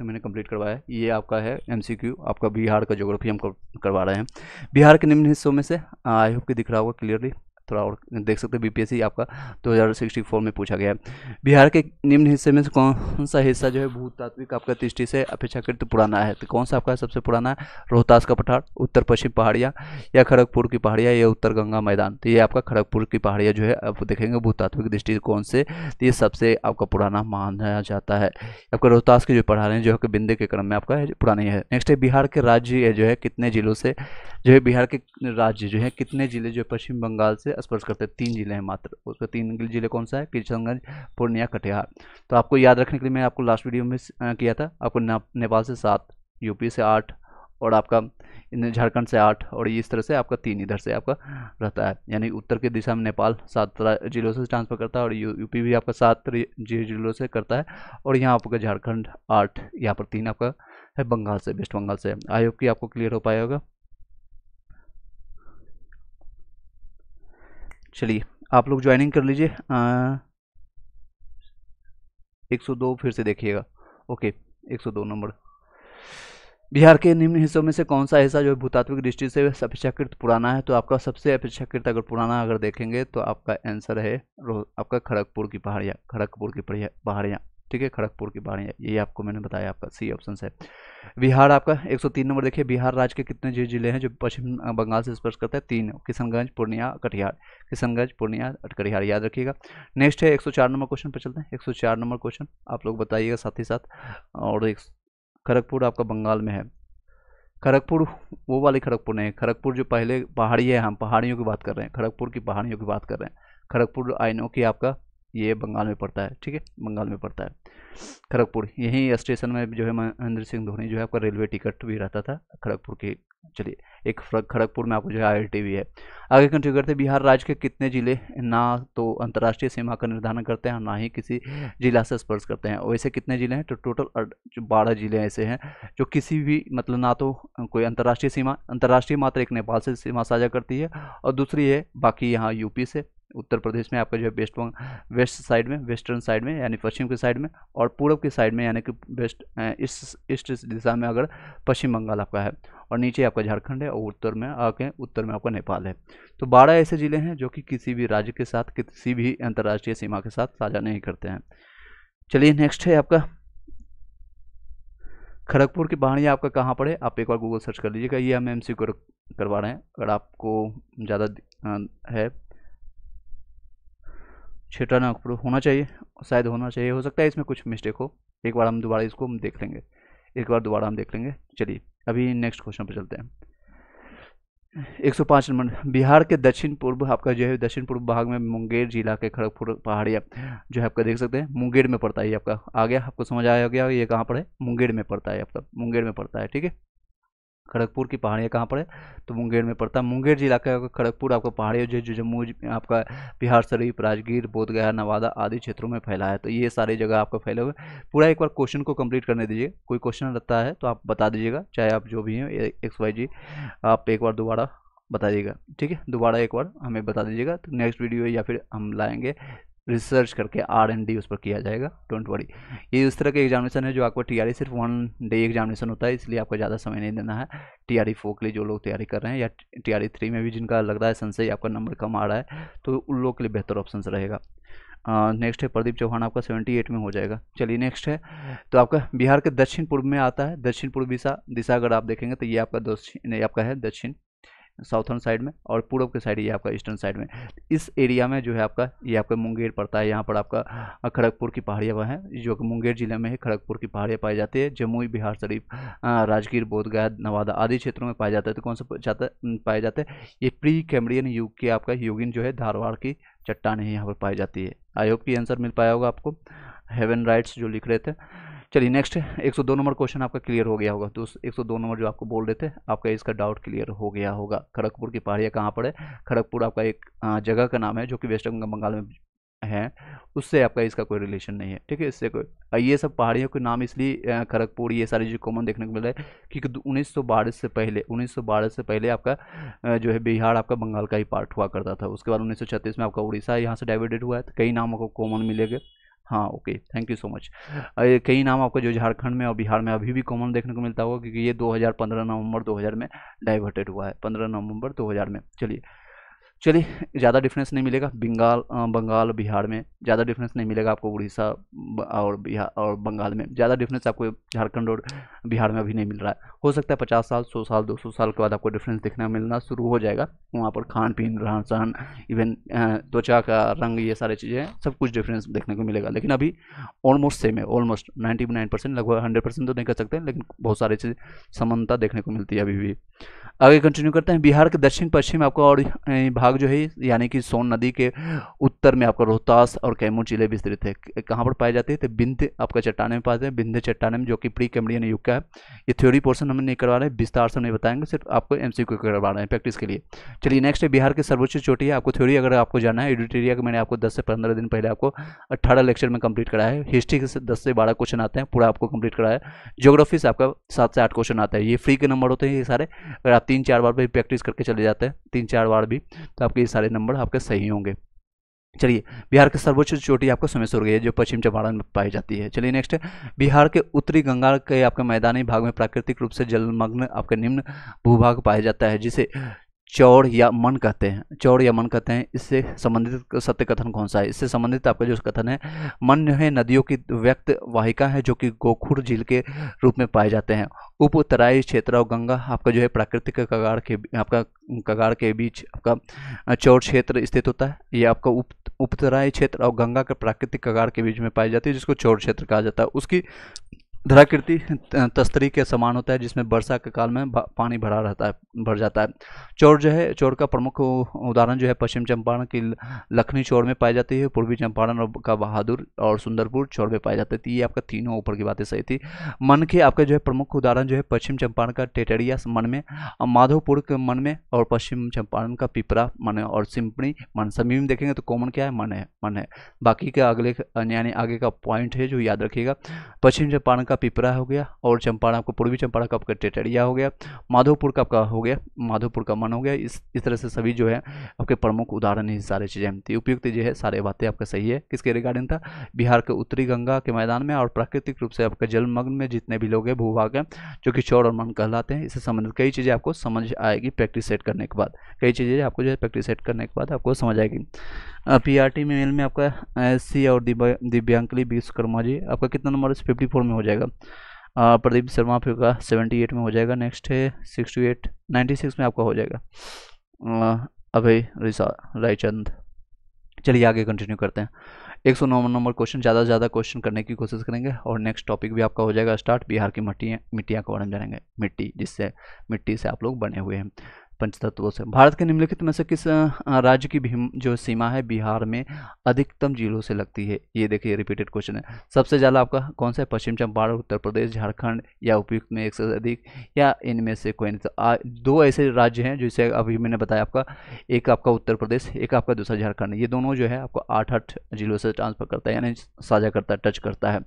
से मैंने कंप्लीट करवाया है ये आपका है एमसीक्यू आपका बिहार का जोग्राफी हम करवा रहे हैं बिहार के निम्न हिस्सों में से आई होप के दिख रहा होगा क्लियरली थोड़ा और देख सकते हैं बीपीएससी आपका 2064 में पूछा गया है बिहार के निम्न हिस्से में से कौन सा हिस्सा जो है भूतात्विक आपका दृष्टि से अपेक्षाकृत पुराना है तो कौन सा आपका सबसे पुराना है रोहतास का पठार उत्तर पश्चिम पहाड़िया या खड़गपुर की पहाड़िया या उत्तर गंगा मैदान तो ये आपका खड़गपुर की पहाड़िया जो है आप देखेंगे भूतात्विक कौन से तो ये सबसे आपका पुराना माना जाता है आपका रोहतास की जो पढ़ाने जो है बिंदे के क्रम में आपका पुरानी है नेक्स्ट है बिहार के राज्य जो है कितने जिलों से जो है बिहार के राज्य जो है कितने जिले जो है पश्चिम बंगाल से स्पर्श करते हैं तीन जिले हैं मात्र उसका तीन जिले कौन सा है किशनगंज पूर्णिया कटिहार तो आपको याद रखने के लिए मैं आपको लास्ट वीडियो में किया था आपको नेपाल से सात यूपी से आठ और आपका झारखंड से आठ और इस तरह से आपका तीन इधर से आपका रहता है यानी उत्तर की दिशा में नेपाल सात जिलों से ट्रांसफर करता है और यू यूपी भी आपका सात जिलों से करता है और यहाँ आपका झारखंड आठ यहाँ पर तीन आपका है बंगाल से वेस्ट बंगाल से आयोग की आपको क्लियर हो पाया होगा चलिए आप लोग ज्वाइनिंग कर लीजिए एक सौ दो फिर से देखिएगा ओके एक सौ दो नंबर बिहार के निम्न हिस्सों में से कौन सा हिस्सा जो भूतात्विक दृष्टि से अपेक्षाकृत पुराना है तो आपका सबसे अपेक्षाकृत अगर पुराना अगर देखेंगे तो आपका आंसर है आपका खड़गपुर की पहाड़ियाँ खड़गपुर की पहाड़ियाँ ठीक है खड़गपुर की बाढ़ ये आपको मैंने बताया आपका सी ऑप्शन है बिहार आपका 103 नंबर देखिए बिहार राज्य के कितने जिले हैं जो पश्चिम बंगाल से स्पर्श करता है तीन किशनगंज पूर्णिया कटिहार किशनगंज पूर्णिया कटिहार याद रखिएगा नेक्स्ट है 104 नंबर क्वेश्चन पर चलते हैं 104 नंबर क्वेश्चन आप लोग बताइएगा साथ ही साथ और एक खड़गपुर आपका बंगाल में है खड़गपुर वो वाली खड़गपुर नहीं है खड़गपुर जो पहले पहाड़ी है हम पहाड़ियों की बात कर रहे हैं खड़गपुर की पहाड़ियों की बात कर रहे हैं खड़गपुर आइनो की आपका ये बंगाल में पड़ता है ठीक है बंगाल में पड़ता है खड़गपुर यहीं स्टेशन में जो है महेंद्र सिंह धोनी जो है आपका रेलवे टिकट भी रहता था खड़गपुर के चलिए एक खड़गपुर में आपको जो है आई भी है आगे कंटिन्यू करते हैं बिहार राज्य के कितने जिले ना तो अंतर्राष्ट्रीय सीमा का निर्धारण करते हैं ना ही किसी जिला से स्पर्श करते हैं वैसे कितने जिले हैं तो टोटल बारह जिले ऐसे हैं जो किसी भी मतलब ना तो कोई अंतर्राष्ट्रीय सीमा अंतर्राष्ट्रीय मात्र एक नेपाल से सीमा साझा करती है और दूसरी है बाकी यहाँ यूपी से उत्तर प्रदेश में आपका जो है वेस्ट वेस्ट साइड में वेस्टर्न साइड में यानी पश्चिम के साइड में और पूर्व के साइड में यानी कि वेस्ट ईस्ट ईस्ट दिशा में अगर पश्चिम बंगाल आपका है और नीचे आपका झारखंड है और उत्तर में आके उत्तर में आपका नेपाल है तो बारह ऐसे ज़िले हैं जो कि किसी भी राज्य के साथ किसी भी अंतर्राष्ट्रीय सीमा के साथ साझा नहीं करते हैं चलिए नेक्स्ट है आपका खड़गपुर की पहाड़ी आपका कहाँ पड़े आप एक बार गूगल सर्च कर लीजिएगा ये हम एम सी करवा रहे हैं अगर आपको ज़्यादा है छिटाना अप्रूव होना चाहिए शायद होना चाहिए हो सकता है इसमें कुछ मिस्टेक हो एक बार हम दोबारा इसको हम देख लेंगे एक बार दोबारा हम देख लेंगे चलिए अभी नेक्स्ट क्वेश्चन पर चलते हैं 105 नंबर बिहार के दक्षिण पूर्व आपका जो है दक्षिण पूर्व भाग में मुंगेर जिला के खड़गपुर पहाड़िया जो है आपका देख सकते हैं मुंगेर में पड़ता है आपका आ गया आपको समझ आया गया ये कहाँ पर है मुंगेर में पड़ता है आपका मुंगेर में पड़ता है ठीक है खड़गपुर की पहाड़ियाँ कहाँ पर है तो मुंगेर में पड़ता है मुंगेर जिला का खड़गपुर आपका पहाड़ियों जो जो जम्मू आपका बिहार शरीफ राजगीर बोधगया नवादा आदि क्षेत्रों में फैला है तो ये सारी जगह आपको फैले हुए पूरा एक बार क्वेश्चन को कंप्लीट करने दीजिए कोई क्वेश्चन रहता है तो आप बता दीजिएगा चाहे आप जो भी हैं एक्स वाई जी आप एक बार दोबारा बता दीजिएगा ठीक है दोबारा एक बार हमें बता दीजिएगा तो नेक्स्ट वीडियो या फिर हम लाएंगे रिसर्च करके आर एन डी उस पर किया जाएगा डोंट वरी ये उस तरह के एग्जामिनेशन है जो आपको टीआरई e सिर्फ वन डे एग्जामिनेशन होता है इसलिए आपको ज़्यादा समय नहीं देना है टीआरई फोर e के लिए जो लोग तैयारी कर रहे हैं या टीआरई थ्री e में भी जिनका लग रहा है संशय आपका नंबर कम आ रहा है तो उन लोग के लिए बेहतर ऑप्शन रहेगा नेक्स्ट है प्रदीप चौहान आपका सेवेंटी एट में हो जाएगा चलिए नेक्स्ट है तो आपका बिहार के दक्षिण पूर्व में आता है दक्षिण पूर्व दिशा दिशा अगर आप देखेंगे तो ये आपका दक्षिण आपका है दक्षिण साउथर्न साइड में और पूर्व के साइड ये आपका ईस्टर्न साइड में इस एरिया में जो है आपका ये आपका मुंगेर पड़ता है यहाँ पर आपका खड़गपुर की पहाड़ियाँ वह हैं जो कि मुंगेर जिले में ही खड़गपुर की पहाड़ियाँ पाई जाती है जमुई बिहार शरीफ राजगीर बोधगया नवादा आदि क्षेत्रों में पाए जाते हैं तो कौन सा जाता जाते हैं ये प्री कैमरियन युग के आपका योगिन जो है धारवाड़ की चट्टान यहाँ पर पाई जाती है आई होप की आंसर मिल पाया होगा आपको हेवन राइट्स जो लिख रहे थे चलिए नेक्स्ट 102 नंबर क्वेश्चन आपका क्लियर हो गया होगा तो दो नंबर जो आपको बोल रहे थे आपका इसका डाउट क्लियर हो गया होगा खड़गपुर की पहाड़ियाँ कहाँ पर है खड़गपुर आपका एक जगह का नाम है जो कि वेस्ट बंगाल में है उससे आपका इसका कोई रिलेशन नहीं है ठीक है इससे कोई ये सब पहाड़ियों के नाम इसलिए खड़गपुर ये सारी चीज़ कॉमन देखने को मिल रहा है क्योंकि उन्नीस से पहले उन्नीस से पहले आपका जो है बिहार आपका बंगाल का ही पार्ट हुआ करता था उसके बाद उन्नीस में आपका उड़ीसा यहाँ से डाइवर्टेड हुआ है तो कई नामों को कॉमन मिलेगा हाँ okay thank you so much कई नाम आपको जो झारखंड में और बिहार में अभी भी कॉमन देखने को मिलता होगा क्योंकि ये 2015 नवंबर 2000 में डाइवर्टेड हुआ है 15 नवंबर 2000 में चलिए चलिए ज़्यादा डिफरेंस नहीं मिलेगा बंगाल बंगाल बिहार में ज़्यादा डिफरेंस नहीं मिलेगा आपको उड़ीसा और बिहार और बंगाल में ज़्यादा डिफरेंस आपको झारखंड और बिहार में अभी नहीं मिल रहा है हो सकता है पचास साल सौ साल दो सौ साल के बाद आपको डिफरेंस देखने मिलना शुरू हो जाएगा वहाँ पर खान पीन रहन सहन इवन त्वचा का रंग ये सारे चीज़ें सब कुछ डिफरेंस देखने को मिलेगा लेकिन अभी ऑलमोस्ट सेम है ऑलमोस्ट नाइन्टी नाइन परसेंट लगभग हंड्रेड परसेंट तो नहीं कर सकते लेकिन बहुत सारी चीज़ समानता देखने को मिलती है अभी भी आगे कंटिन्यू करते हैं बिहार के दक्षिण पश्चिम आपका और भाग जो है यानी कि सोन नदी के उत्तर में आपका रोहतास और कैमूर जिले विस्तृत है कहाँ पर पाए जाते हैं तो बिंद आपका चट्टाने में पाते हैं बिंद चट्टाने में जो कि प्री कैमरियन युग का है ये थ्योरी पोर्सन हम नहीं करवा रहे हैं विस्तार से नहीं बताएंगे सिर्फ आपको एम करवा रहे हैं प्रैक्टिस के लिए चलिए नेक्स्ट है बिहार के सर्वोच्च चोटी है आपको थ्योरी अगर आपको जाना है एडिटेरिया का मैंने आपको दस से पंद्रह दिन पहले आपको अट्ठारह लेक्चर में कंप्लीट कराया है हिस्ट्री से दस से बारह क्वेश्चन आते हैं पूरा आपको कंप्लीट कराया है जोग्राफी से आपका सात से आठ क्वेश्चन आता है ये फ्री के नंबर होते हैं ये सारे अगर आप तीन चार बार भी प्रैक्टिस करके चले जाते हैं तीन चार बार भी तो आपके ये सारे नंबर आपके सही होंगे चलिए बिहार के सर्वोच्च चोटी आपको सोमेश्वर गई है जो पश्चिम चंपारण में पाई जाती है चलिए नेक्स्ट बिहार के उत्तरी गंगा के आपके मैदानी भाग में प्राकृतिक रूप से जलमग्न आपके निम्न भूभाग पाया जाता है जिसे चौड़ या मन कहते हैं चौड़ या मन कहते हैं इससे संबंधित सत्य कथन कौन सा है इससे संबंधित आपका जो कथन है मन है नदियों की व्यक्त वाहिका है जो कि गोखुर झील के रूप में पाए जाते हैं उप तराई क्षेत्र और गंगा आपका जो है प्राकृतिक कगाड़ के आपका कगाड़ के बीच आपका चौड़ क्षेत्र स्थित होता है ये आपका उप उपतराई क्षेत्र और गंगा के प्राकृतिक कगाड़ के बीच में पाई जाती है जिसको चौड़ क्षेत्र कहा जाता है उसकी धराकृति तस्तरी के समान होता है जिसमें वर्षा के काल में पानी भरा रहता है भर जाता है चोर जो है चोर का प्रमुख उदाहरण जो है पश्चिम चंपारण की लखनी चोर में पाई जाती है पूर्वी चंपारण का बहादुर और सुंदरपुर चौर में पाई जाते थे तो ये आपका तीनों ऊपर की बातें सही थी मन के आपका जो है प्रमुख उदाहरण जो है पश्चिम चंपारण का टेटरिया मन में माधोपुर के मन में और पश्चिम चंपारण का पिपरा मन और सिंपणी मन सभी में देखेंगे तो कॉमन क्या है मन है मन है बाकी का अगले यानी आगे का पॉइंट है जो याद रखिएगा पश्चिम चंपारण का पिपरा हो गया और चंपारण आपका पूर्वी चंपारण का आपका टेटरिया हो गया माधोपुर का आपका हो गया माधोपुर का मन हो गया इस इस तरह से सभी जो है आपके प्रमुख उदाहरण ही सारे चीज़ें थी उपयुक्त जो है सारे बातें आपका सही है किसके रिगार्डिंग था बिहार के उत्तरी गंगा के मैदान में और प्राकृतिक रूप से आपके जलमग्न में जितने भी लोग हैं भूभाग हैं जो कि चौर और मन कहलाते हैं इससे संबंधित कई चीज़ें आपको समझ आएगी प्रैक्टिस सेट करने के बाद कई चीज़ें आपको जो है प्रैक्टिस सेट करने के बाद आपको समझ आएगी पीआरटी e में मेल में आपका सी और दिव्यांग लिए विश्वकर्मा जी आपका कितना नंबर फिफ्टी फोर में हो जाएगा प्रदीप शर्मा आपका सेवेंटी एट में हो जाएगा नेक्स्ट है सिक्सटी एट नाइन्टी सिक्स में आपका हो जाएगा अभय रायचंद चलिए आगे कंटिन्यू करते हैं एक सौ नौ नंबर क्वेश्चन ज़्यादा से ज़्यादा क्वेश्चन करने की कोशिश करेंगे और नेक्स्ट टॉपिक भी आपका हो जाएगा स्टार्ट बिहार की मिट्टी मिट्टियाँ के बारे में जानेंगे मिट्टी जिससे मिट्टी से आप लोग बने हुए हैं पंचतत्वों से भारत के निम्नलिखित में से किस राज्य की भीम जो सीमा है बिहार में अधिकतम जिलों से लगती है ये देखिए रिपीटेड क्वेश्चन है सबसे ज़्यादा आपका कौन सा है पश्चिम चंपारण उत्तर प्रदेश झारखंड या उपयुक्त में एक से अधिक या इनमें से कोई नहीं तो आ, दो ऐसे राज्य हैं जिसे अभी मैंने बताया आपका एक आपका उत्तर प्रदेश एक आपका दूसरा झारखंड ये दोनों जो है आपको आठ आठ जिलों से ट्रांसफर करता है यानी साझा करता है टच करता है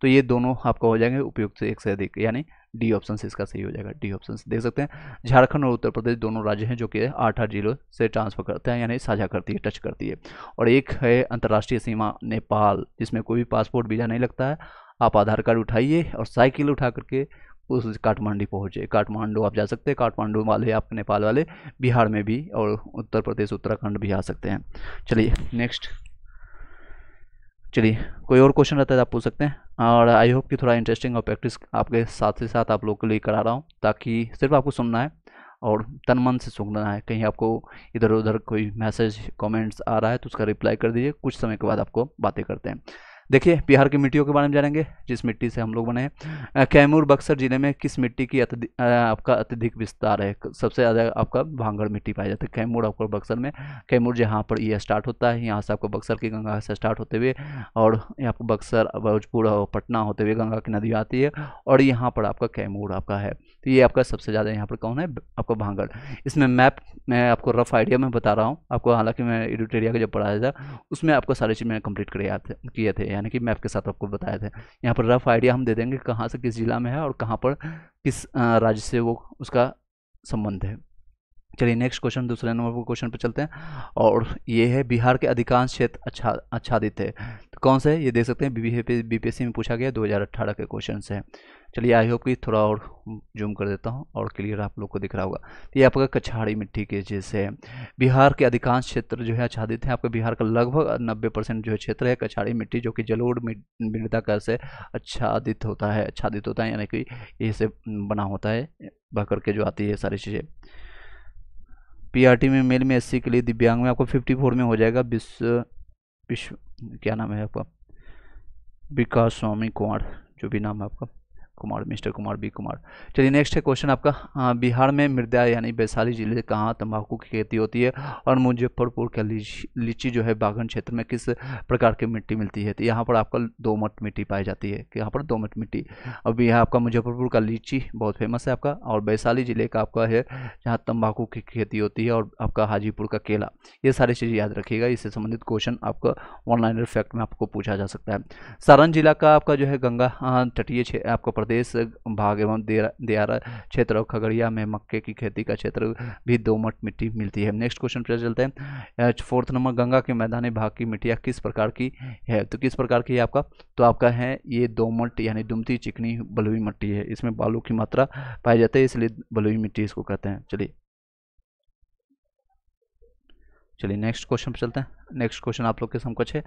तो ये दोनों आपका हो जाएंगे उपयुक्त से एक से अधिक यानी डी ऑप्शन इसका सही हो जाएगा डी ऑप्शन देख सकते हैं झारखंड और उत्तर प्रदेश दोनों राज्य हैं जो कि आठ आठ जिलों से ट्रांसफर करते हैं यानी साझा करती है टच करती है और एक है अंतर्राष्ट्रीय सीमा नेपाल जिसमें कोई भी पासपोर्ट वीज़ा नहीं लगता है आप आधार कार्ड उठाइए और साइकिल उठा करके उस काठमांडू पहुँचे काठमांडू आप जा सकते हैं काठमांडू वाले आप नेपाल वाले बिहार में भी और उत्तर प्रदेश उत्तराखंड भी आ सकते हैं चलिए नेक्स्ट चलिए कोई और क्वेश्चन रहता है तो आप पूछ सकते हैं और आई होप कि थोड़ा इंटरेस्टिंग और प्रैक्टिस आपके साथ ही साथ आप लोग के लिए करा रहा हूँ ताकि सिर्फ आपको सुनना है और तन मन से सुनना है कहीं आपको इधर उधर कोई मैसेज कमेंट्स आ रहा है तो उसका रिप्लाई कर दीजिए कुछ समय के बाद आपको बातें करते हैं देखिए बिहार की मिट्टियों के बारे में जानेंगे जिस मिट्टी से हम लोग बने हैं कैमूर बक्सर जिले में किस मिट्टी की अत्यधिक आपका अत्यधिक विस्तार है सबसे ज़्यादा आपका भांगड़ मिट्टी पाया जाती है कैमूर आपको बक्सर में कैमूर जहाँ पर ये स्टार्ट होता है यहाँ से आपको बक्सर की गंगा से स्टार्ट होते हुए और यहाँ पर बक्सर भोजपुर और पटना होते हुए गंगा की नदी आती है और यहाँ पर आपका कैमूर आपका है तो ये आपका सबसे ज़्यादा यहाँ पर कौन है आपका भांगड़ इसमें मैप मैं आपको रफ आइडिया में बता रहा हूँ आपको हालाँकि मैं एडिटेरिया का जब पढ़ाया था उसमें आपको सारी चीज़ मैंने कम्प्लीट करे किए थे यानी कि मैप के साथ आपको बताए थे यहाँ पर रफ आइडिया हम दे देंगे कहाँ से किस ज़िला में है और कहाँ पर किस राज्य से वो उसका संबंध है चलिए नेक्स्ट क्वेश्चन दूसरे नंबर पर क्वेश्चन पर चलते हैं और ये है बिहार के अधिकांश क्षेत्र अच्छा अच्छादित है तो कौन सा है ये देख सकते हैं बीपीएससी में पूछा गया 2018 के क्वेश्चन से चलिए आई होप कि थोड़ा और जूम कर देता हूँ और क्लियर आप लोग को दिख रहा होगा तो ये आपका कछाड़ी मिट्टी के जैसे है बिहार के अधिकांश क्षेत्र जो है आच्छादित है आपके बिहार का लगभग नब्बे परसेंट जो है क्षेत्र है कछाड़ी मिट्टी जो कि जलोड़ मृदा कर से आच्छादित होता है आच्छादित होता है यानी कि ये से बना होता है बह के जो आती है सारी चीज़ें पीआरटी में मेल में एससी के लिए दिव्यांग में आपको 54 में हो जाएगा विश्व विश्व क्या नाम है आपका विकास स्वामी कुमार जो भी नाम है आपका कुमार मिस्टर कुमार बी कुमार चलिए नेक्स्ट है क्वेश्चन आपका बिहार में मृदा यानी वैशाली जिले से कहाँ तंबाकू की खेती होती है और मुजफ्फरपुर के लीची जो है बागन क्षेत्र में किस प्रकार की मिट्टी मिलती है तो यहाँ पर आपका दोमट मिट्टी पाई जाती है तो यहाँ पर दोमट मिट्टी अब यहाँ आपका मुजफ्फरपुर का लीची बहुत फेमस है आपका और वैशाली जिले का आपका है जहाँ तंबाकू की खेती होती है और आपका हाजीपुर का केला ये सारी चीज़ याद रखिएगा इससे संबंधित क्वेश्चन आपका ऑनलाइन फैक्ट में आपको पूछा जा सकता है सारण जिला का आपका जो है गंगा तटीय आपका प्रदेश भाग एवं दियारा क्षेत्र और खगड़िया में मक्के की खेती का क्षेत्र भी दोमट मिट्टी मिलती है नेक्स्ट क्वेश्चन पे चलते हैं फोर्थ नंबर गंगा के मैदानी भाग की मिट्टियाँ किस प्रकार की है तो किस प्रकार की है आपका तो आपका है ये दोमट यानी दुमती चिकनी बलुई मिट्टी है इसमें बालू की मात्रा पाई जाती है इसलिए बलुई मिट्टी इसको कहते हैं चलिए चलिए नेक्स्ट क्वेश्चन पर चलते हैं नेक्स्ट क्वेश्चन आप लोग के समक्ष है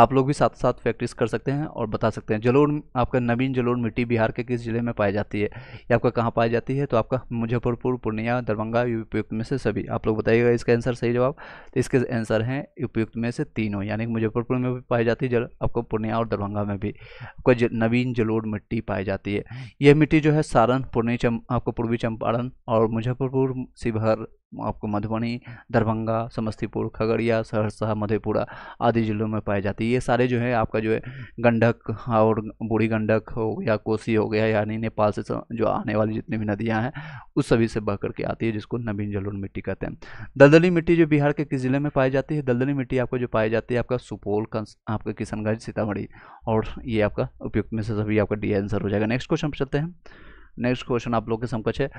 आप लोग भी साथ साथ प्रैक्टिस कर सकते हैं और बता सकते हैं जलोड़ आपका नवीन जलोड़ मिट्टी बिहार के किस जिले में पाई जाती है या आपका कहाँ पाई जाती है तो आपका मुजफ्फरपुर पूर्णिया दरभंगा उपयुक्त में से सभी आप लोग बताइएगा इसका आंसर सही जवाब तो इसके आंसर हैं उपयुक्त में से तीनों यानी मुजफ्फरपुर में भी पाई जाती है जल आपको पूर्णिया और दरभंगा में भी आपको नवीन जलोड़ मिट्टी पाई जाती है यह मिट्टी जो है सारण पूर्णी आपको पूर्वी चंपारण और मुजफ्फरपुर शिवहर आपको मधुबनी दरभंगा समस्तीपुर खगड़िया सहरसा मधेपुरा आदि जिलों में पाई जाती है ये सारे जो है आपका जो है गंडक और बूढ़ी गंडक हो गया कोसी हो गया यानी नेपाल से जो आने वाली जितनी भी नदियाँ हैं उस सभी से बह करके आती है जिसको नवीन जलोन मिट्टी कहते हैं दलदली मिट्टी जो बिहार के किस जिले में पाई जाती है दलदली मिट्टी आपको जो पाई जाती है आपका सुपौल आपका किशनगंज सीतामढ़ी और ये आपका उपयुक्त में से सभी आपका डी आंसर हो जाएगा नेक्स्ट क्वेश्चन पर चलते हैं नेक्स्ट क्वेश्चन आप लोग के समकक्ष है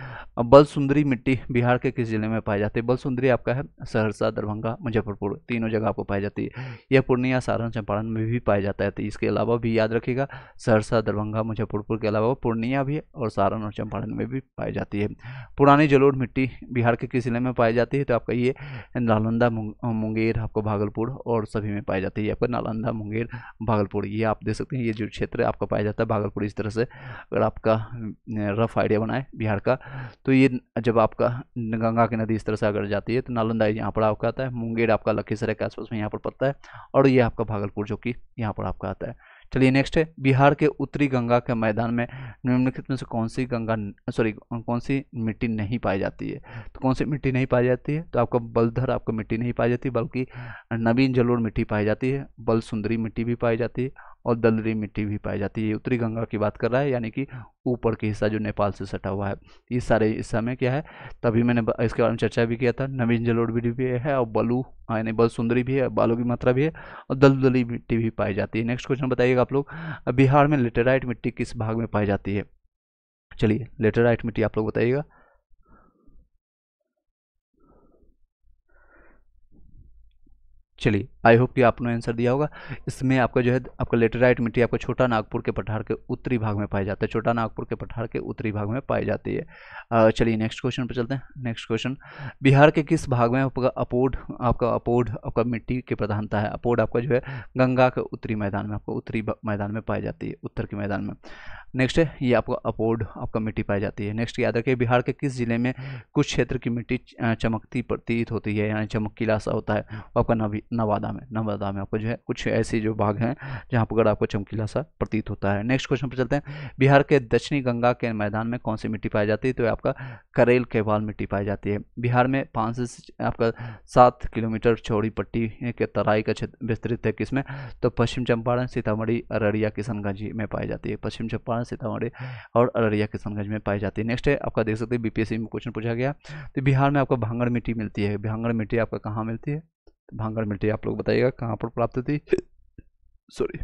बल सुंदरी मिट्टी बिहार के किस जिले में पाई जाती है बल सुंदरी आपका है सहरसा दरभंगा मुजफ्फरपुर तीनों जगह आपको पाई जाती है यह पूर्णिया सारण चंपारण में भी पाया जाता है तो इसके अलावा भी याद रखिएगा सहरसा दरभंगा मुजफ्फरपुर के अलावा पूर्णिया भी और सारण और चंपारण में भी पाई जाती है पुरानी जलोढ़ मिट्टी बिहार के किस जिले में पाई जाती है तो आपका ये नालंदा मुंगेर आपको भागलपुर और सभी में पाई जाती है आपका नालंदा मुंगेर भागलपुर ये आप देख सकते हैं ये जो क्षेत्र आपका पाया जाता है भागलपुर इस तरह से अगर आपका रफ़ आइडिया बनाए बिहार का तो ये जब आपका गंगा की नदी इस तरह से अगर जाती है तो नालंदा यहाँ पर आपका आता है मुंगेर आपका लखीसराय के आसपास में यहाँ पर पड़ता है और ये आपका भागलपुर जो कि यहाँ पर आपका आता है चलिए नेक्स्ट है बिहार के उत्तरी गंगा के मैदान में निम्नलिखित में से कौन सी गंगा सॉरी कौन सी मिट्टी नहीं पाई जाती है तो कौन सी मिट्टी नहीं पाई जाती है तो आपका बलधर आपको मिट्टी नहीं पाई जाती बल्कि नवीन जलोर मिट्टी पाई जाती है बल सुंदरी मिट्टी भी पाई जाती है और दलदली मिट्टी भी पाई जाती है उत्तरी गंगा की बात कर रहा है यानी कि ऊपर के हिस्सा जो नेपाल से सटा हुआ है ये सारे हिस्सा में क्या है तभी मैंने इसके बारे में चर्चा भी किया था नवीन जलोड़ भी है और बलू हाँ, यानी बल सुंदरी भी है बालू की मात्रा भी है और दलदली मिट्टी भी पाई जाती है नेक्स्ट क्वेश्चन बताइएगा आप लोग बिहार में लेटेराइट मिट्टी किस भाग में पाई जाती है चलिए लेटेराइट मिट्टी आप लोग बताइएगा चलिए आई होप कि आपने आंसर दिया होगा इसमें आपका जो है आपका राइट मिट्टी आपका छोटा नागपुर के पठार के उत्तरी भाग में पाया जाता है छोटा नागपुर के पठार के उत्तरी भाग में पाई जाती है चलिए नेक्स्ट क्वेश्चन पर चलते हैं नेक्स्ट क्वेश्चन बिहार के किस भाग में आपका अपोड आपका अपोड आपका मिट्टी की प्रधानता है अपोड आपका जो है गंगा के उत्तरी मैदान में आपको उत्तरी मैदान में पाई जाती है उत्तर के मैदान में नेक्स्ट है ये आपका अपोर्ड आपका मिट्टी पाई जाती है नेक्स्ट याद रखिए बिहार के किस जिले में कुछ क्षेत्र की मिट्टी चमकती प्रतीत होती है यानी चमकीला सा होता है आपका नवी नवादा बादाम है नवरदा में आपको जो है कुछ ऐसे जो भाग हैं जहाँ पर आपको चमकीला सा प्रतीत होता है नेक्स्ट क्वेश्चन पर चलते हैं बिहार के दक्षिणी गंगा के मैदान में कौन सी मिट्टी पाई जाती है तो आपका करेल केवाल मिट्टी पाई जाती है बिहार में पाँच से आपका सात किलोमीटर चौड़ी पट्टी के तराई का क्षेत्र विस्तृत है किसमें तो पश्चिम चंपारण सीतामढ़ी अररिया किशनगंज में पाई जाती है पश्चिम चंपारण सीतामढ़ी और अररिया किशनगंज में पाई जाती है नेक्स्ट है आपका देख सकते हैं बीपीएससी में क्वेश्चन पूछा गया तो बिहार में आपको भांगड़ मिट्टी मिलती है भांगड़ मिट्टी आपका कहाँ मिलती है भांगड़ मिट्टी आप लोग बताइएगा कहाँ पर प्राप्त थी सॉरी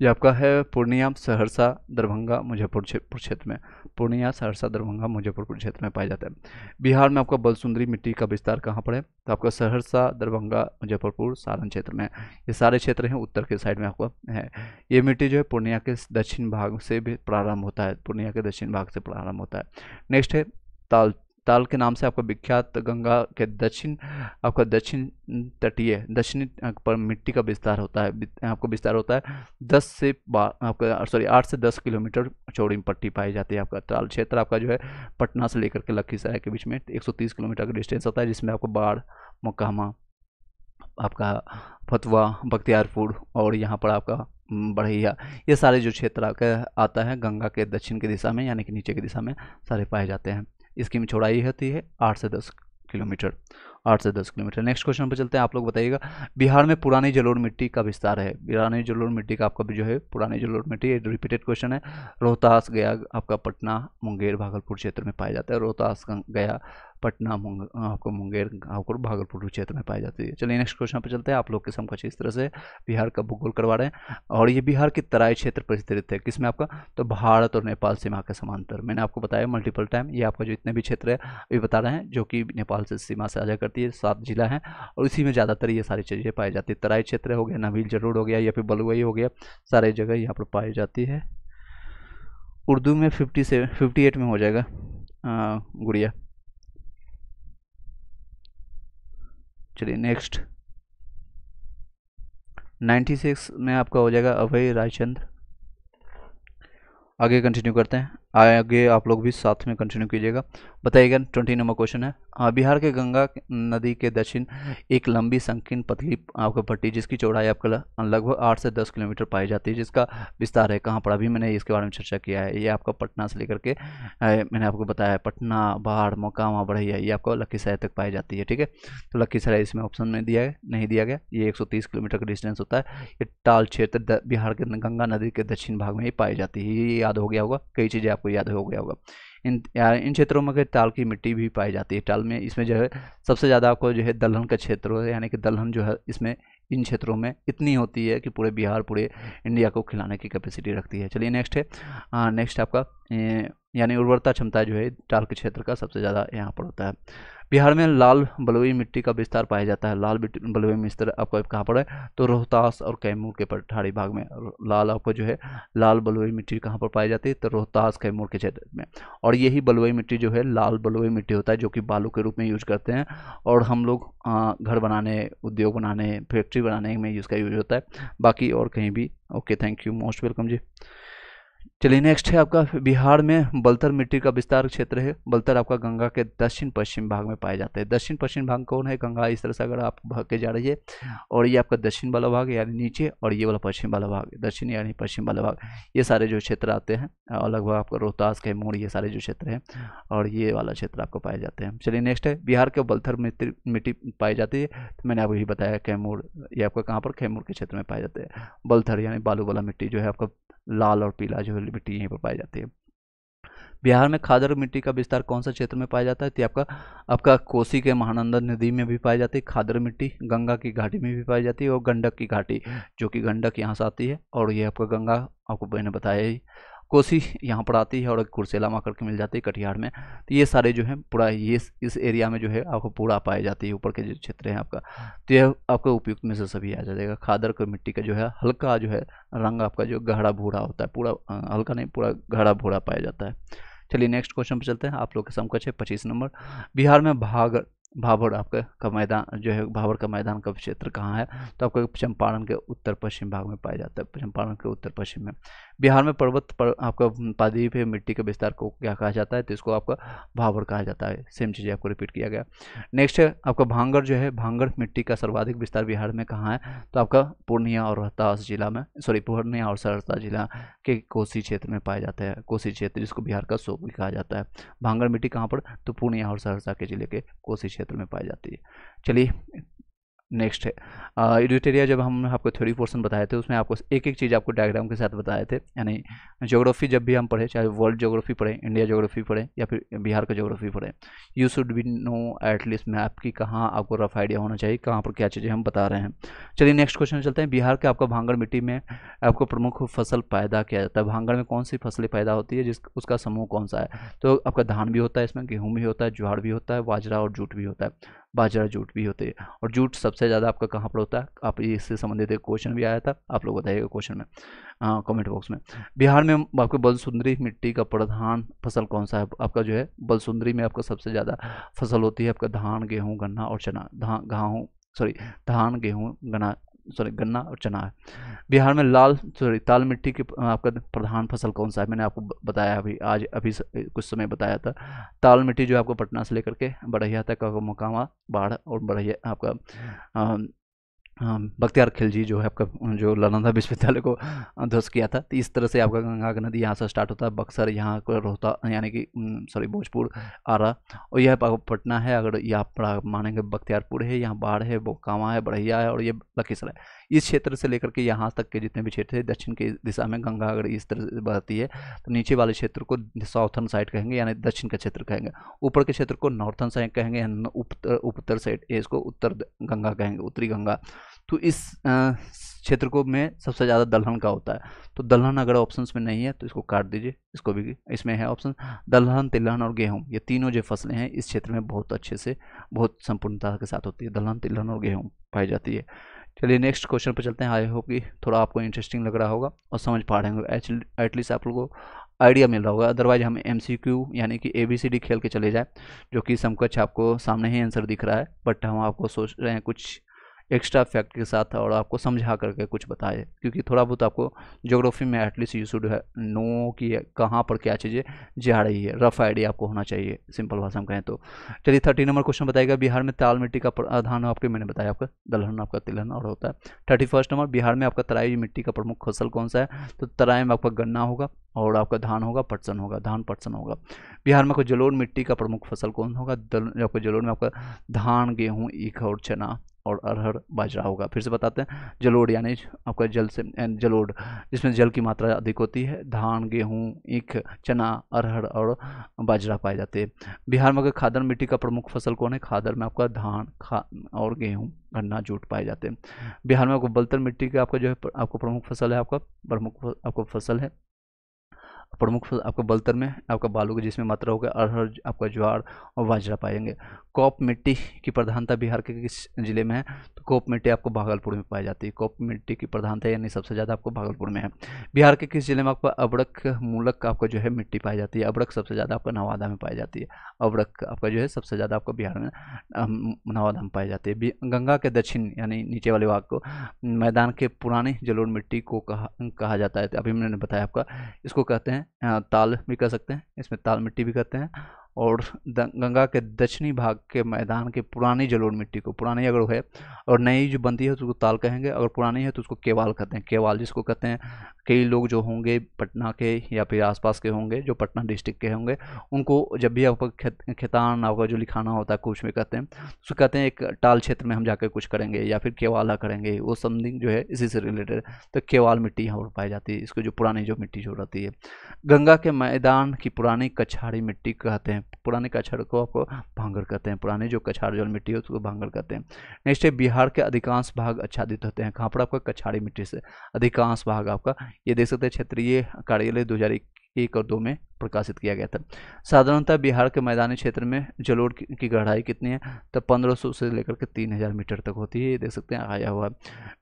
ये आपका है पूर्णिया सहरसा दरभंगा मुजफ्फरपुर क्षेत्र में पूर्णिया सहरसा दरभंगा मुजफ्फरपुर क्षेत्र में पाया जाता है बिहार में आपका बलसुंदरी मिट्टी का विस्तार कहाँ पर है तो आपका सहरसा दरभंगा मुजफ्फरपुर सारण क्षेत्र में ये सारे क्षेत्र हैं उत्तर के साइड में आपका है ये मिट्टी जो है पूर्णिया के दक्षिण भाग से भी प्रारंभ होता है पूर्णिया के दक्षिण भाग से प्रारंभ होता है नेक्स्ट है ताल ताल के नाम से आपका विख्यात गंगा के दक्षिण आपका दक्षिण तटीय दक्षिणी पर मिट्टी का विस्तार होता है आपको विस्तार होता है दस से आपका सॉरी आठ से दस किलोमीटर चौड़ी पट्टी पाई जाती है आपका ताल क्षेत्र आपका जो है पटना से लेकर के लखीसराय के बीच में 130 किलोमीटर का डिस्टेंस होता है जिसमें आपको बाढ़ मकामा आपका फतवा बख्तियारपुर और यहाँ पर आपका बढ़िया ये सारे जो क्षेत्र आपका आता है गंगा के दक्षिण की दिशा में यानी कि नीचे की दिशा में सारे पाए जाते हैं इसकी चौड़ाई होती है आठ से दस किलोमीटर आठ से दस किलोमीटर नेक्स्ट क्वेश्चन पर चलते हैं आप लोग बताइएगा बिहार में पुरानी जलोड़ मिट्टी का विस्तार है पुरानी जलोड़ मिट्टी का आपका जो है पुरानी जलोर मिट्टी रिपीटेड क्वेश्चन है रोहतास गया आपका पटना मुंगेर भागलपुर क्षेत्र में पाया जाता है रोहतास गया पटना मुंग, आपको मुंगेर आपको भागलपुर क्षेत्र में पाई जाती है चलिए नेक्स्ट क्वेश्चन पर चलते हैं आप लोग के समकक्ष इस तरह से बिहार का भूगोल करवा रहे हैं और ये बिहार की तराई क्षेत्र पर स्थित है किसमें आपका तो भारत और नेपाल सीमा के समांतर मैंने आपको बताया मल्टीपल टाइम ये आपका जितने भी क्षेत्र है ये बता रहे हैं जो कि नेपाल से सीमा से आजा करती है सात जिला हैं और इसी में ज़्यादातर ये सारी चीज़ें पाई जाती है तराई क्षेत्र हो गया नवील जरूर हो गया या फिर बलुआई हो गया सारी जगह यहाँ पर पाई जाती है उर्दू में फिफ्टी से फिफ्टी एट में हो जाएगा आ, गुड़िया चलिए नेक्स्ट 96 में आपका हो जाएगा अभय रायचंद्र आगे कंटिन्यू करते हैं आगे आप लोग भी साथ में कंटिन्यू कीजिएगा बताइएगा ट्वेंटी नंबर क्वेश्चन है बिहार के गंगा नदी के दक्षिण एक लंबी संकीर्ण पतली आपको पट्टी जिसकी चौड़ाई आपका लगभग आठ से दस किलोमीटर पाई जाती है जिसका विस्तार है कहाँ पर अभी मैंने इसके बारे में चर्चा किया है ये आपका पटना से लेकर के मैंने आपको बताया पटना बाढ़ मौका वहाँ बढ़िया ये आपको लखीसराय तक पाई जाती है ठीक है तो लखीसराय इसमें ऑप्शन में दिया है नहीं दिया गया ये एक किलोमीटर का डिस्टेंस होता है ये टाल क्षेत्र बिहार के गंगा नदी के दक्षिण भाग में ही पाई जाती है ये याद हो गया होगा कई चीज़ें आप आपको याद हो गया होगा इन इन क्षेत्रों में ताल की मिट्टी भी पाई जाती है टाल में इसमें जो है सबसे ज़्यादा आपको जो है दलहन का क्षेत्र हो यानी कि दलहन जो है इसमें इन क्षेत्रों में इतनी होती है कि पूरे बिहार पूरे इंडिया को खिलाने की कैपेसिटी रखती है चलिए नेक्स्ट है नेक्स्ट आपका यानी उर्वरता क्षमता जो है टाल के क्षेत्र का सबसे ज़्यादा यहाँ पर होता है बिहार में लाल बलुई मिट्टी का विस्तार पाया जाता है लाल बलुई मिस्तर आपको कहाँ पर है तो रोहतास और कैमूर के पठारी भाग में लाल आपको जो है लाल बलुई मिट्टी कहाँ पर पाई जाती है तो रोहतास कैमूर के क्षेत्र में और यही बलुई मिट्टी जो है लाल बलुई मिट्टी होता है जो कि बालू के रूप में यूज करते हैं और हम लोग घर बनाने उद्योग बनाने फैक्ट्री बनाने में इसका यूज होता है बाकी और कहीं भी okay thank you most welcome जी चलिए नेक्स्ट है आपका बिहार में बल्तर मिट्टी का विस्तार क्षेत्र है बल्तर आपका गंगा के दक्षिण पश्चिम भाग में पाए जाते हैं दक्षिण पश्चिम भाग कौन है गंगा इस तरह से अगर आप भाग के जा रही है और ये आपका दक्षिण वाला भाग यानी नीचे और ये वाला पश्चिम वाला भाग दक्षिण यानी पश्चिम वाला भाग ये सारे जो क्षेत्र आते हैं और लगभग आपका रोहतास कैमूर ये सारे जो क्षेत्र हैं और ये वाला क्षेत्र आपको पाए जाते हैं चलिए नेक्स्ट है बिहार के बलथर मिट्टी पाई जाती है तो मैंने आपको यही बताया कैमूर ये आपका कहाँ पर कैमूर के क्षेत्र में पाए जाते हैं बलथर यानी बालू वाला मिट्टी जो है आपका लाल और पीला जो है मिट्टी यहीं पर पाई जाती है बिहार में खादर मिट्टी का विस्तार कौन सा क्षेत्र में पाया जाता है तो आपका आपका कोसी के महानंदा नदी में भी पाई जाती है खादर मिट्टी गंगा की घाटी में भी पाई जाती है और गंडक की घाटी जो कि गंडक यहाँ से आती है और ये आपका गंगा आपको मैंने बताया ही कोसी यहाँ पर आती है और कुर्सेला में आकर के मिल जाती है कटिहार में तो ये सारे जो है पूरा ये इस एरिया में जो है आपको पूरा पाया जाती है ऊपर के जो क्षेत्र हैं आपका तो यह आपको उपयुक्त में से सभी आ जाएगा खादर को मिट्टी का जो है हल्का जो है रंग आपका जो गहरा भूरा होता है पूरा हल्का नहीं पूरा गहरा भूरा पाया जाता है चलिए नेक्स्ट क्वेश्चन पर चलते हैं आप लोग के समकक्ष है पच्चीस नंबर बिहार में भाग भाभड़ आपका का मैदान जो है भाभड़ का मैदान का क्षेत्र कहाँ है तो आपका चंपारण के उत्तर पश्चिम भाग में पाया जाता है चंपारण के उत्तर पश्चिम में बिहार में पर्वत पर आपका पादीप है मिट्टी के विस्तार को क्या कहा जाता है तो इसको आपका भाभड़ कहा जाता है सेम चीज़ आपको रिपीट किया गया नेक्स्ट है आपका भांगड़ जो है भांगड़ मिट्टी का सर्वाधिक विस्तार बिहार में कहाँ है तो आपका पूर्णिया और रोहतास जिला में सॉरी पूर्णिया और सहरसा जिला के कोसी क्षेत्र में पाया जाता है कोसी क्षेत्र जिसको बिहार का सोप भी कहा जाता है भांगड़ मिट्टी कहाँ पर तो पूर्णिया और सहरसा के जिले के कोसी क्षेत्र क्षेत्र में पाई जाती है चलिए नेक्स्ट है एडिटेरिया जब हमने आपको थ्योरी पोर्सन बताए थे उसमें आपको एक एक चीज़ आपको डायग्राम के साथ बताए थे यानी जोग्राफी जब भी हम पढ़े चाहे वर्ल्ड जोग्राफी पढ़ें इंडिया जोग्राफी पढ़ें या फिर बिहार का जोग्राफी पढ़ें you should be know at least map की कहाँ आपको रफ आइडिया होना चाहिए कहाँ पर क्या चीज़ें हम बता रहे हैं चलिए नेक्स्ट क्वेश्चन चलते हैं बिहार के आपका भांगड़ मिट्टी में आपको प्रमुख फसल पैदा किया जाता है भांगड़ में कौन सी फसलें पैदा होती है जिस उसका समूह कौन सा है तो आपका धान भी होता है इसमें गेहूँ भी होता है ज्वार भी होता है बाजरा और जूट भी होता है बाजरा जूट भी होते हैं और जूट सबसे ज़्यादा आपका कहाँ पर होता है आप इससे संबंधित एक क्वेश्चन भी आया था आप लोग बताइएगा क्वेश्चन में कमेंट हाँ, बॉक्स में बिहार में आपको बलसुंदरी मिट्टी का प्रधान फसल कौन सा है आपका जो है बलसुंदरी में आपका सबसे ज़्यादा फसल होती है आपका धान गेहूँ गन्ना और चना धान गेहूँ सॉरी धान गेहूँ गन्ना सॉरी गन्ना और चना है बिहार में लाल सॉरी ताल मिट्टी की आपका प्रधान फसल कौन सा है मैंने आपको बताया अभी आज अभी कुछ समय बताया था ताल मिट्टी जो है आपको पटना से लेकर के बढ़िया तक का बाढ़ और बढ़िया आपका हाँ, बख्तियार खिलजी जो है आपका जो नालंदा विश्वविद्यालय को ध्वस्त किया था तो इस तरह से आपका गंगा का नदी यहाँ से स्टार्ट होता है बक्सर यहाँ को रोहता यानी कि सॉरी भोजपुर आरा और यह पटना है अगर यहाँ पर मानेंगे बख्तियारपुर है यहाँ बाढ़ है बोकामा है बढ़िया है और ये लखीसराय इस क्षेत्र से लेकर के यहाँ तक के जितने भी क्षेत्र है दक्षिण की दिशा में गंगा अगर इस तरह से बहती है तो नीचे वाले क्षेत्र को साउथर्न साइड कहेंगे यानी दक्षिण का क्षेत्र कहेंगे ऊपर के क्षेत्र को नॉर्थर्न साइड कहेंगे उत्तर उत्तर साइड इसको उत्तर गंगा कहेंगे उत्तरी गंगा तो इस क्षेत्र को में सबसे ज़्यादा दलहन का होता है तो दलहन अगर ऑप्शंस में नहीं है तो इसको काट दीजिए इसको भी इसमें है ऑप्शन दलहन तिलहन और गेहूँ ये तीनों जो फसलें हैं इस क्षेत्र में बहुत अच्छे से बहुत संपूर्णता के साथ होती है दलहन तिलहन और गेहूँ पाई जाती है चलिए नेक्स्ट क्वेश्चन पर चलते हैं आई होप कि थोड़ा आपको इंटरेस्टिंग लग रहा होगा और समझ पा रहे होंगे एटलीस्ट आप लोगों को आइडिया मिल रहा होगा अदरवाइज हम एम यानी कि ए बी सी डी खेल के चले जाएँ जो कि समकक्ष आपको सामने ही आंसर दिख रहा है बट हम आपको सोच रहे हैं कुछ एक्स्ट्रा फैक्ट के साथ और आपको समझा करके कुछ बताए क्योंकि थोड़ा बहुत आपको जोग्राफी में एटलीस्ट यू शुड नो कि कहाँ पर क्या चीज़ें जा रही है रफ आइडिया आपको होना चाहिए सिंपल भाषा में कहें तो चलिए थर्टी नंबर क्वेश्चन बताएगा बिहार में ताल मिट्टी का प्रधान आपके मैंने बताया आपका दलहन आपका तिलहन और होता है थर्टी फर्स्ट नंबर बिहार में आपका तराई मिट्टी का प्रमुख फसल कौन सा है तो तराई में आपका गन्ना होगा और आपका धान होगा पटसन होगा धान पटसन होगा बिहार में आपको जलोड़ मिट्टी का प्रमुख फसल कौन होगा आपको जलोड़ में आपका धान गेहूँ ईख और चना और अरहर बाजरा होगा फिर से बताते हैं जलोड़ यानी आपका जल से जलोड़ जिसमें जल की मात्रा अधिक होती है धान गेहूँ ईख चना अरहर और बाजरा पाए जाते हैं बिहार में अगर खादर मिट्टी का प्रमुख फसल कौन है खादर में आपका धान खा और गेहूँ गन्ना जूट पाए जाते हैं बिहार में आपको बलतर मिट्टी का आपका जो है आपको प्रमुख फसल है आपका प्रमुख आपको फसल है प्रमुख फसल आपका बलतर में आपका बालू की जिसमें मात्रा होगा अरहर आपका ज्वार और बाजरा पाएंगे कॉप मिट्टी की प्रधानता बिहार के किस जिले में है तो कॉप मिट्टी आपको भागलपुर में पाई जाती है कॉप मिट्टी की प्रधानता यानी सबसे ज़्यादा आपको भागलपुर में है बिहार के किस जिले में आपका अबड़क मूलक आपका जो है मिट्टी पाई जाती है अबड़क सबसे ज़्यादा आपका नवादा में पाई जाती है अबड़क आपका जो है सबसे ज़्यादा आपका बिहार में नवादा में पाई जाती है गंगा के दक्षिण यानी नीचे वाले भाग को मैदान के पुराने जलोड़ मिट्टी को कहा जाता है अभी मैंने बताया आपका इसको कहते हैं हैं ताल भी कर सकते हैं इसमें ताल मिट्टी भी कहते हैं और गंगा के दक्षिणी भाग के मैदान के पुरानी जलोढ़ मिट्टी को पुरानी अगर है और नई जो बनती है तो उसको ताल कहेंगे अगर पुरानी है तो उसको केवाल कहते हैं केवाल जिसको कहते हैं कई लोग जो होंगे पटना के या फिर आसपास के होंगे जो पटना डिस्ट्रिक्ट के होंगे उनको जब भी आपका खेत खेतान आपका जो लिखाना होता है कुछ में कहते हैं उसको कहते हैं एक टाल क्षेत्र में हम जाकर कुछ करेंगे या फिर केवाला करेंगे वो समथिंग जो है इसी से रिलेटेड तो केवाल मिट्टी यहाँ पर पाई जाती है इसको जो पुरानी जो मिट्टी जो रहती है गंगा के मैदान की पुरानी कछाड़ी मिट्टी कहते हैं हैं पुराने कछाड़ को आपको भांगड़ कहते हैं पुराने जो कछार जल मिट्टी है उसको भांगड़ कहते हैं नेक्स्ट है बिहार के अधिकांश भाग आच्छादित होते हैं कहाँ पर आपका कछाड़ी मिट्टी से अधिकांश भाग आपका ये देख सकते हैं क्षेत्रीय कार्यालय दो हज़ार एक और दो में प्रकाशित किया गया था साधारणतः बिहार के मैदानी क्षेत्र में जलोड़ की गढ़ाई कितनी है तब तो 1500 से लेकर के 3000 मीटर तक होती है ये देख सकते हैं आया हुआ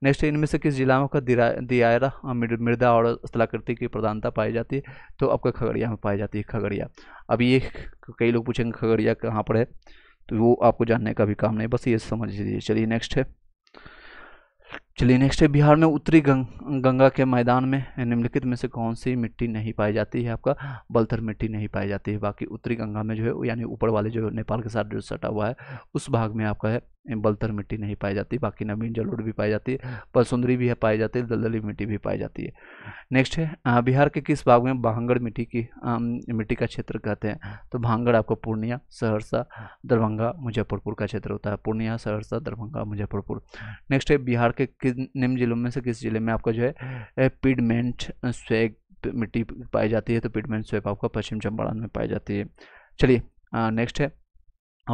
नेक्स्ट इनमें से किस जिला में का दियारा मृदा और स्थलाकृति की प्रधानता पाई जाती है तो आपका खगड़िया में पाई जाती है खगड़िया अब ये कई लोग पूछेंगे खगड़िया कहाँ पर है तो वो आपको जानने का भी काम नहीं बस ये समझ लीजिए चलिए नेक्स्ट है चलिए नेक्स्ट है बिहार में उत्तरी गंग, गंगा के मैदान में निम्नलिखित में से कौन सी मिट्टी नहीं पाई जाती है आपका बलथर मिट्टी नहीं पाई जाती है बाकी उत्तरी गंगा में जो है यानी ऊपर वाले जो नेपाल के साथ जो सटा हुआ है उस भाग में आपका है बलथर मिट्टी नहीं पाई जाती बाकी नवीन जलोड़ भी पाई जाती है पसुंदरी भी है पाई जाती है दलदली मिट्टी भी पाई जाती है नेक्स्ट है बिहार के किस भाग में भांगड़ मिट्टी की मिट्टी का क्षेत्र कहते हैं तो भांगड़ आपको पूर्णिया सहरसा दरभंगा मुजफ्फरपुर का क्षेत्र होता है पूर्णिया सहरसा दरभंगा मुजफ्फरपुर नेक्स्ट है बिहार के किन निम्न जिलों में से किस जिले में आपका जो है पिडमेंट स्वेग मिट्टी पाई जाती है तो पिडमेंट स्वेप आपका पश्चिम चंपारण में पाई जाती है चलिए नेक्स्ट है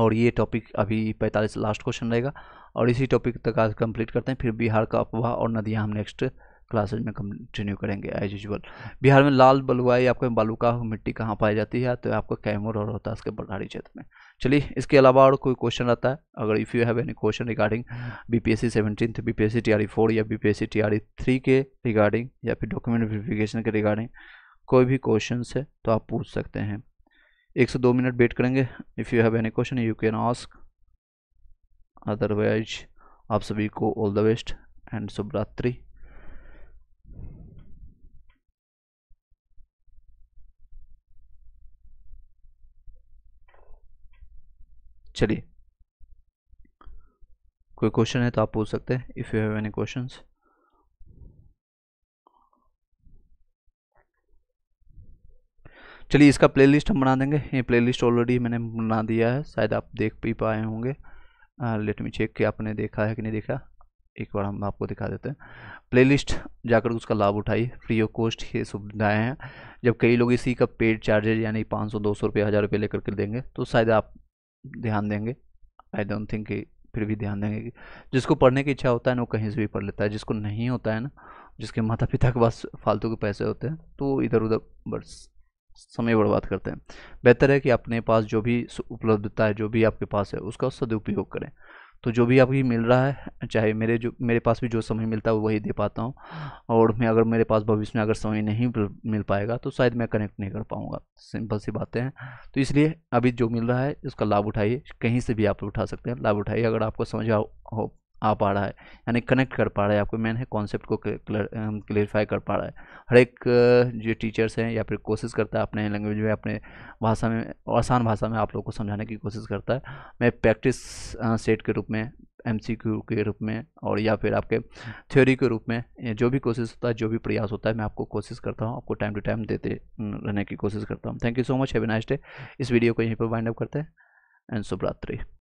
और ये टॉपिक अभी पैंतालीस लास्ट क्वेश्चन रहेगा और इसी टॉपिक तक आज कंप्लीट करते हैं फिर बिहार का अपवाह और नदियाँ हम नेक्स्ट क्लासेज में कंटिन्यू करेंगे एज यूजल बिहार में लाल बलुआई आपको बालूका मिट्टी कहाँ पाई जाती है तो आपको कैमूर और होता है उसके पहाड़ी क्षेत्र में चलिए इसके अलावा और कोई क्वेश्चन रहता है अगर if you have any question regarding B P S C seventeen B P S C T R E four या B P S C T R E three के रिगार्डिंग या फिर डॉक्यूमेंट वेरिफिकेशन के regarding कोई भी question है तो आप पूछ सकते हैं एक से दो मिनट वेट करेंगे if you have any question you can ask otherwise आप सभी को ऑल द बेस्ट एंड शुभरात्रि चलिए कोई क्वेश्चन है तो आप पूछ सकते हैं if you have any questions चलिए इसका प्लेलिस्ट हम बना देंगे ये प्लेलिस्ट ऑलरेडी मैंने बना दिया है शायद आप देख भी पाए होंगे लेट मी चेक कि आपने देखा है कि नहीं देखा एक बार हम आपको दिखा देते हैं प्लेलिस्ट जाकर उसका लाभ उठाइए फ्री ऑफ कॉस्ट ये सुविधाएँ हैं जब कई लोग इसी का पेड चार्जेज यानी पाँच सौ दो सौ रुपये हज़ार रुपये लेकर के देंगे तो शायद आप ध्यान देंगे आई डोंट थिंक कि फिर भी ध्यान देंगे कि जिसको पढ़ने की इच्छा होता है ना वो कहीं से भी पढ़ लेता है जिसको नहीं होता है ना जिसके माता पिता के पास फालतू के पैसे होते हैं तो इधर उधर बस समय बर्बाद करते हैं बेहतर है कि अपने पास जो भी उपलब्धता है जो भी आपके पास है उसका सदुपयोग करें तो जो भी आपकी मिल रहा है चाहे मेरे जो मेरे पास भी जो समय मिलता है वही दे पाता हूँ और मैं अगर मेरे पास भविष्य में अगर समय नहीं मिल पाएगा तो शायद मैं कनेक्ट नहीं कर पाऊँगा सिंपल सी बातें हैं तो इसलिए अभी जो मिल रहा है उसका लाभ उठाइए कहीं से भी आप उठा सकते हैं लाभ उठाइए अगर आपको समझ हो आ पा रहा है यानी कनेक्ट कर पा रहा है आपको मैंने कॉन्सेप्ट को क्लियरिफाई कर पा रहा है हर एक जो टीचर्स हैं या फिर कोशिश करता है अपने लैंग्वेज में अपने भाषा में आसान भाषा में आप लोग को समझाने की कोशिश करता है मैं प्रैक्टिस सेट के रूप में एम के रूप में और या फिर आपके थ्योरी के रूप में जो भी कोशिश होता है जो भी प्रयास होता है मैं आपको कोशिश करता हूँ आपको टाइम टू टाइम देते रहने की कोशिश करता हूँ thank you so much have a nice day इस वीडियो को यहीं पर वाइंड अप करते हैं एंड शुभरात्रि